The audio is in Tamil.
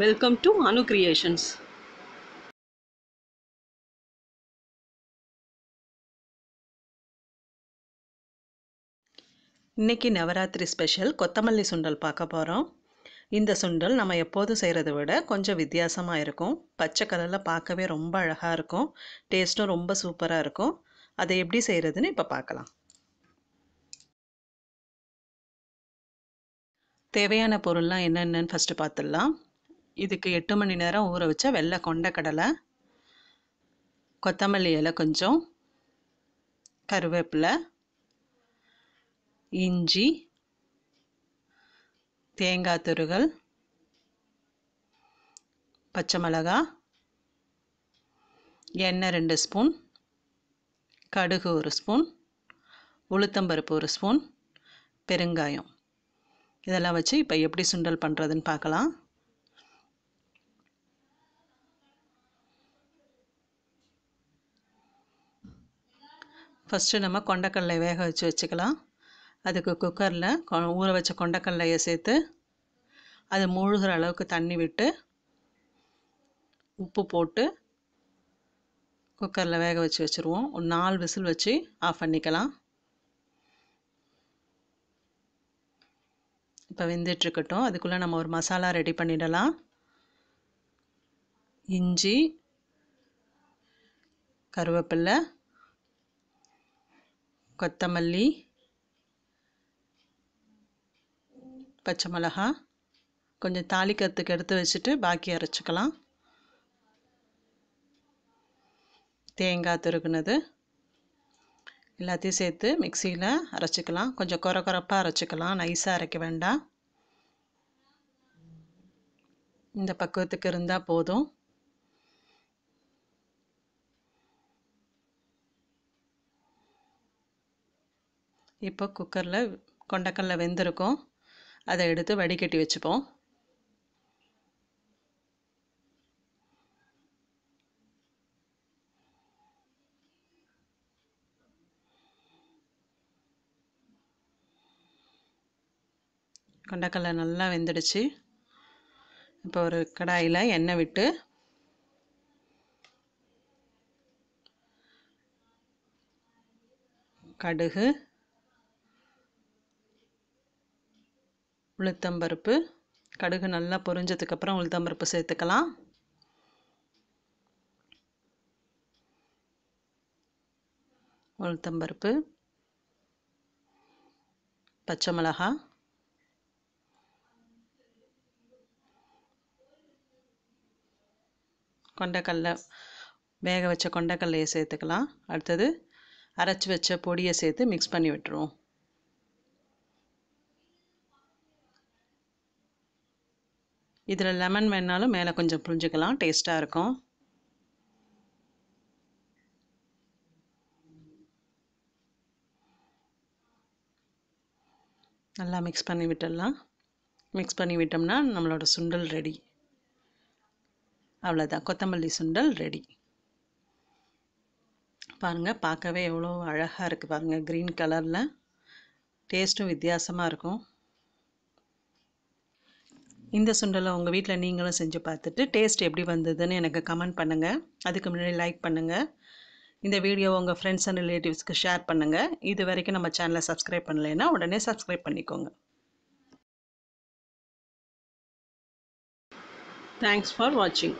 வெல்கம் டு அனு கிரியேஷன்ஸ் இன்னைக்கு நவராத்திரி ஸ்பெஷல் கொத்தமல்லி சுண்டல் பார்க்க போகிறோம் இந்த சுண்டல் நம்ம எப்போதும் செய்கிறத விட கொஞ்சம் வித்தியாசமாக இருக்கும் பச்சை கலரில் பார்க்கவே ரொம்ப அழகாக இருக்கும் டேஸ்ட்டும் ரொம்ப சூப்பராக இருக்கும் அதை எப்படி செய்கிறதுன்னு இப்போ பார்க்கலாம் தேவையான பொருள்லாம் என்னென்னு ஃபஸ்ட்டு பார்த்துடலாம் இதுக்கு எட்டு மணி நேரம் ஊற வச்ச வெள்ளை கொண்டக்கடலை கொத்தமல்லி இலை கொஞ்சம் கருவேப்பிலை இஞ்சி தேங்காய் துருகல் பச்சை மிளகா எண்ணெய் ரெண்டு ஸ்பூன் கடுகு ஒரு ஸ்பூன் உளுத்தம்பருப்பு ஒரு ஸ்பூன் பெருங்காயம் இதெல்லாம் வச்சு இப்போ எப்படி சுண்டல் பண்ணுறதுன்னு பார்க்கலாம் ஃபஸ்ட்டு நம்ம கொண்டக்கடலை வேக வச்சு வச்சுக்கலாம் அதுக்கு குக்கரில் ஊற வச்ச கொண்டக்கடலையை சேர்த்து அது மூழ்கிற அளவுக்கு தண்ணி விட்டு உப்பு போட்டு குக்கரில் வேக வச்சு வச்சுருவோம் ஒரு நாலு விசில் வச்சு ஆஃப் பண்ணிக்கலாம் இப்போ வெந்துட்டுருக்கட்டும் அதுக்குள்ளே நம்ம ஒரு மசாலா ரெடி பண்ணிடலாம் இஞ்சி கருவேப்பில்லை கொத்தமல்லி பச்சை மிளகா கொஞ்சம் தாளிக்கிறதுக்கு எடுத்து வச்சுட்டு பாக்கி அரைச்சிக்கலாம் தேங்காய் துருகுனது எல்லாத்தையும் சேர்த்து மிக்சியில் அரைச்சிக்கலாம் கொஞ்சம் குறை குறப்பாக அரைச்சிக்கலாம் நைஸாக அரைக்க வேண்டாம் இந்த பக்குவத்துக்கு இருந்தால் போதும் இப்போ குக்கரில் கொண்டக்கல்ல வெந்திருக்கும் அதை எடுத்து வடிகட்டி வச்சுப்போம் கொண்டக்கல்ல நல்லா வெந்துடுச்சு இப்போ ஒரு கடாயில் எண்ணெய் விட்டு கடுகு உளுத்தம்பருப்பு கடுகு நல்லா பொரிஞ்சதுக்கப்புறம் உளுத்தம்பருப்பு சேர்த்துக்கலாம் உளுத்தம்பருப்பு பச்சை மிளகா கொண்டக்கல்ல வேக வச்ச கொண்டக்கல்லையை சேர்த்துக்கலாம் அடுத்தது அரைச்சி வச்ச பொடியை சேர்த்து மிக்ஸ் பண்ணி விட்டுருவோம் இதில் லெமன் வேணாலும் மேலே கொஞ்சம் புரிஞ்சுக்கலாம் டேஸ்ட்டாக இருக்கும் நல்லா மிக்ஸ் பண்ணி விட்டுடலாம் மிக்ஸ் பண்ணி விட்டோம்னா நம்மளோட சுண்டல் ரெடி அவ்வளோதான் கொத்தமல்லி சுண்டல் ரெடி பாருங்கள் பார்க்கவே எவ்வளோ அழகாக இருக்குது பாருங்கள் க்ரீன் கலரில் டேஸ்ட்டும் வித்தியாசமாக இருக்கும் இந்த சுண்டலை உங்கள் வீட்டில் நீங்களும் செஞ்சு பார்த்துட்டு டேஸ்ட் எப்படி வந்ததுன்னு எனக்கு கமெண்ட் பண்ணுங்கள் அதுக்கு முன்னாடி லைக் பண்ணுங்கள் இந்த வீடியோவை உங்கள் ஃப்ரெண்ட்ஸ் அண்ட் ரிலேட்டிவ்ஸ்க்கு ஷேர் பண்ணுங்கள் இது வரைக்கும் நம்ம சேனலை சப்ஸ்கிரைப் பண்ணலைன்னா உடனே சப்ஸ்கிரைப் பண்ணிக்கோங்க தேங்க்ஸ் ஃபார் வாட்சிங்